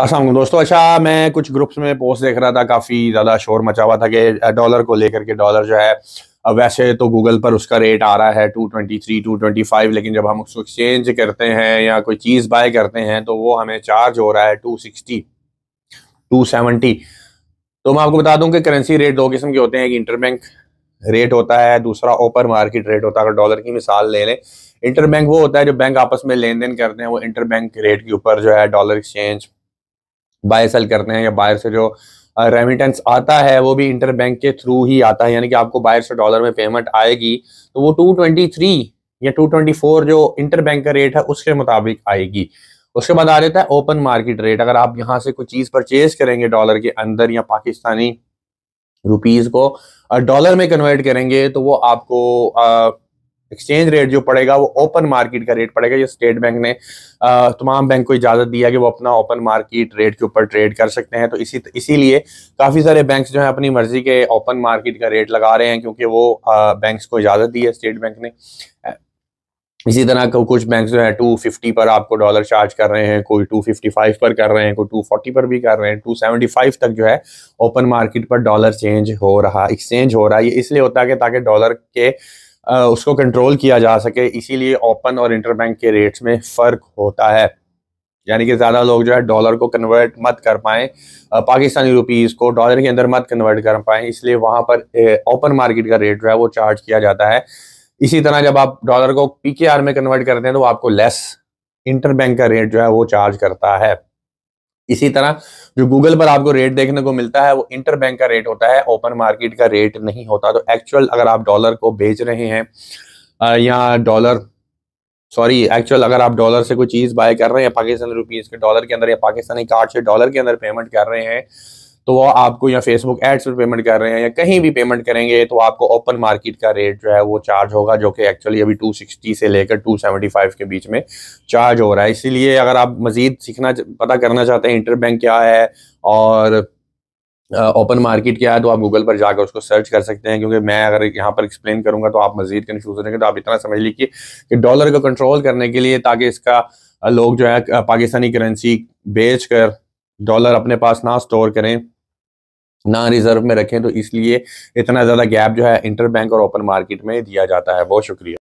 असल दोस्तों अच्छा मैं कुछ ग्रुप्स में पोस्ट देख रहा था काफ़ी ज़्यादा शोर मचा हुआ था कि डॉलर को लेकर के डॉलर जो है वैसे तो गूगल पर उसका रेट आ रहा है 223, 225 लेकिन जब हम उसको एक्सचेंज करते हैं या कोई चीज़ बाय करते हैं तो वो हमें चार्ज हो रहा है 260, 270 तो मैं आपको बता दूं कि करेंसी रेट दो किस्म के होते हैं एक इंटरबैंक रेट होता है दूसरा ओपन मार्केट रेट होता है अगर डॉलर की मिसाल ले लें इंटरबैंक वो होता है जो बैंक आपस में लेन देन करते हैं वो इंटरबैंक रेट के ऊपर जो है डॉलर एक्सचेंज बाय सेल करते हैं या बाहर से जो रेमिटेंस आता है वो भी इंटर बैंक के थ्रू ही आता है यानी कि आपको बाहर से डॉलर में पेमेंट आएगी तो वो 223 या 224 जो इंटर बैंक का रेट है उसके मुताबिक आएगी उसके बाद आ जाता है ओपन मार्केट रेट अगर आप यहाँ से कोई चीज़ परचेज करेंगे डॉलर के अंदर या पाकिस्तानी रुपीज़ को डॉलर में कन्वर्ट करेंगे तो वो आपको एक्सचेंज रेट जो पड़ेगा वो ओपन मार्केट का रेट पड़ेगा ये स्टेट बैंक ने तमाम बैंक को इजाज़त दिया कि वो अपना ओपन मार्केट रेट के ऊपर ट्रेड कर सकते हैं तो इसी इसीलिए काफ़ी सारे बैंक्स जो हैं अपनी मर्जी के ओपन मार्केट का रेट लगा रहे हैं क्योंकि वो बैंक्स को इजाज़त दी है स्टेट बैंक ने इसी तरह का कुछ बैंक जो है फिफ्टी पर आपको डॉलर चार्ज कर रहे हैं कोई फाइव पर कर रहे हैं कोई फोर्टी पर भी कर रहे हैं फाइव तक जो है ओपन मार्केट पर डॉलर चेंज हो रहा एक्सचेंज हो रहा है ये इसलिए होता है कि ताकि डॉलर के उसको कंट्रोल किया जा सके इसीलिए ओपन और इंटरबैंक के रेट्स में फ़र्क होता है यानी कि ज़्यादा लोग जो है डॉलर को कन्वर्ट मत कर पाएँ पाकिस्तानी रुपीज़ को डॉलर के अंदर मत कन्वर्ट कर पाएँ इसलिए वहाँ पर ओपन मार्केट का रेट जो है वो चार्ज किया जाता है इसी तरह जब आप डॉलर को पी में कन्वर्ट करते हैं तो आपको लेस इंटरबैंक का रेट जो है वो चार्ज करता है इसी तरह जो गूगल पर आपको रेट देखने को मिलता है वो इंटर बैंक का रेट होता है ओपन मार्केट का रेट नहीं होता तो एक्चुअल अगर आप डॉलर को बेच रहे हैं या डॉलर सॉरी एक्चुअल अगर आप डॉलर से कोई चीज़ बाय कर रहे हैं पाकिस्तानी रुपीज़ के डॉलर के अंदर या पाकिस्तानी कार्ड से डॉलर के अंदर पेमेंट कर रहे हैं तो वो आपको या फेसबुक एड्स पर पेमेंट कर रहे हैं या कहीं भी पेमेंट करेंगे तो आपको ओपन मार्केट का रेट जो है वो चार्ज होगा जो कि एक्चुअली अभी 260 से लेकर 275 के बीच में चार्ज हो रहा है इसीलिए अगर आप मज़ीद सीखना पता करना चाहते हैं इंटर क्या है और ओपन मार्केट क्या है तो आप गूगल पर जाकर उसको सर्च कर सकते हैं क्योंकि मैं अगर यहाँ पर एक्सप्लेन करूंगा तो आप मजीद कन्फ्यूज हो जाएंगे तो आप इतना समझ लीजिए कि डॉलर को कंट्रोल करने के लिए ताकि इसका लोग जो है पाकिस्तानी करेंसी बेच कर डॉलर अपने पास ना स्टोर करें ना रिजर्व में रखें तो इसलिए इतना ज़्यादा गैप जो है इंटर बैंक और ओपन मार्केट में दिया जाता है बहुत शुक्रिया